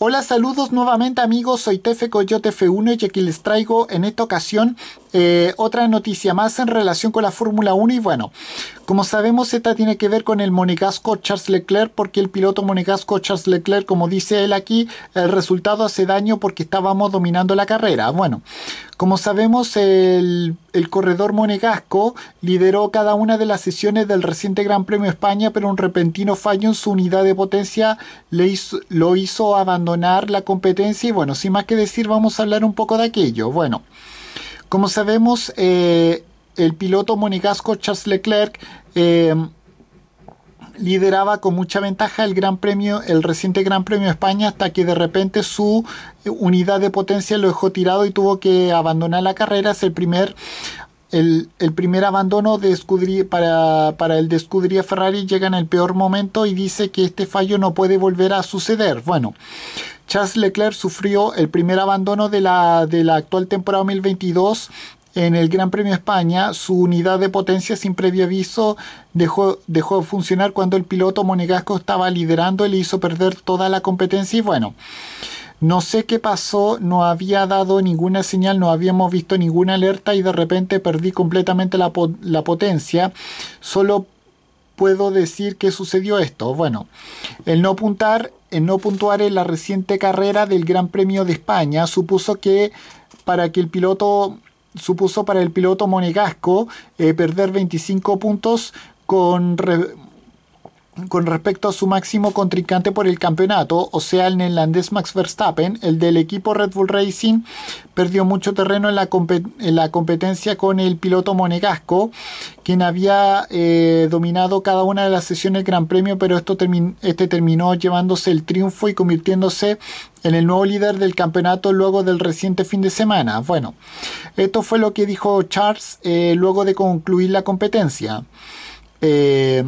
Hola, saludos nuevamente amigos, soy Tefe Coyote F1 y aquí les traigo en esta ocasión eh, otra noticia más en relación con la Fórmula 1 y bueno, como sabemos, esta tiene que ver con el monegasco Charles Leclerc, porque el piloto monegasco Charles Leclerc, como dice él aquí, el resultado hace daño porque estábamos dominando la carrera. Bueno, como sabemos, el, corredor monegasco lideró cada una de las sesiones del reciente Gran Premio España, pero un repentino fallo en su unidad de potencia le hizo, lo hizo abandonar la competencia. Y bueno, sin más que decir, vamos a hablar un poco de aquello. Bueno. Como sabemos, eh, el piloto monegasco Charles Leclerc eh, lideraba con mucha ventaja el Gran Premio, el reciente Gran Premio de España, hasta que de repente su eh, unidad de potencia lo dejó tirado y tuvo que abandonar la carrera. Es el primer el, primer abandono de para, el de Ferrari llega en el peor momento y dice que este fallo no puede volver a suceder. Bueno, Charles Leclerc sufrió el primer abandono de la, de la actual temporada 2022 en el Gran Premio España, su unidad de potencia sin previo aviso dejó, dejó de funcionar cuando el piloto monegasco estaba liderando y le hizo perder toda la competencia. Y bueno, no sé qué pasó, no había dado ninguna señal, no habíamos visto ninguna alerta y de repente perdí completamente la, potencia. Solo puedo decir que sucedió esto. Bueno, el no puntar, el no puntuar en la reciente carrera del Gran Premio de España supuso que para que el piloto supuso para el piloto monegasco eh, perder 25 puntos con re con respecto a su máximo contrincante por el campeonato, o sea, el neerlandés Max Verstappen, el del equipo Red Bull Racing perdió mucho terreno en la, competencia con el piloto monegasco, quien había eh, dominado cada una de las sesiones del Gran Premio, pero esto este terminó llevándose el triunfo y convirtiéndose en el nuevo líder del campeonato luego del reciente fin de semana. Bueno, esto fue lo que dijo Charles eh, luego de concluir la competencia. Eh,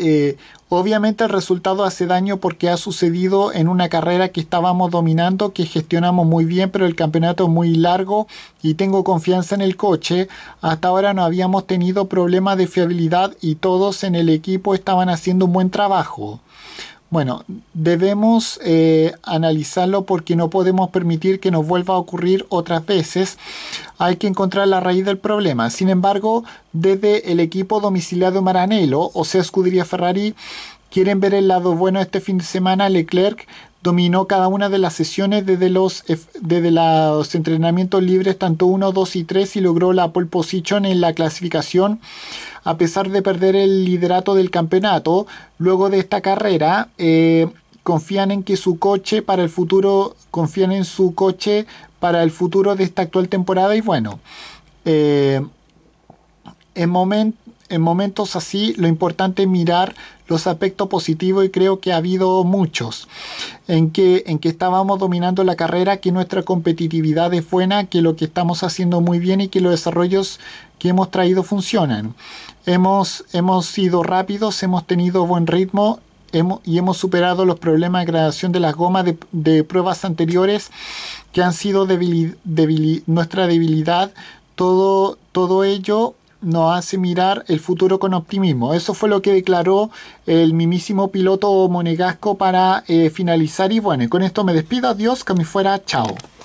eh, obviamente el resultado hace daño porque ha sucedido en una carrera que estábamos dominando, que gestionamos muy bien, pero el campeonato es muy largo y tengo confianza en el coche. Hasta ahora no habíamos tenido problemas de fiabilidad y todos en el equipo estaban haciendo un buen trabajo. Bueno, debemos eh, analizarlo porque no podemos permitir que nos vuelva a ocurrir otras veces. Hay que encontrar la raíz del problema. Sin embargo, desde el equipo domiciliado Maranello, o sea, Scuderia Ferrari, quieren ver el lado bueno este fin de semana. Leclerc dominó cada una de las sesiones desde los, desde los entrenamientos libres, tanto 1, 2 y 3, y logró la pole position en la clasificación, a pesar de perder el liderato del campeonato. Luego de esta carrera, eh, confían en que su coche para el futuro, confían en su coche para el futuro de esta actual temporada, y bueno, eh, en, en momentos así, lo importante es mirar los aspectos positivos y creo que ha habido muchos en que, en que estábamos dominando la carrera, que nuestra competitividad es buena, que lo que estamos haciendo muy bien y que los desarrollos que hemos traído funcionan. Hemos, hemos sido rápidos, hemos tenido buen ritmo y hemos superado los problemas de gradación de las gomas de, pruebas anteriores que han sido nuestra debilidad. Todo, todo ello nos hace mirar el futuro con optimismo. Eso fue lo que declaró el mimísimo piloto monegasco para eh, finalizar. Y bueno, con esto me despido. Adiós, que me fuera. Chao.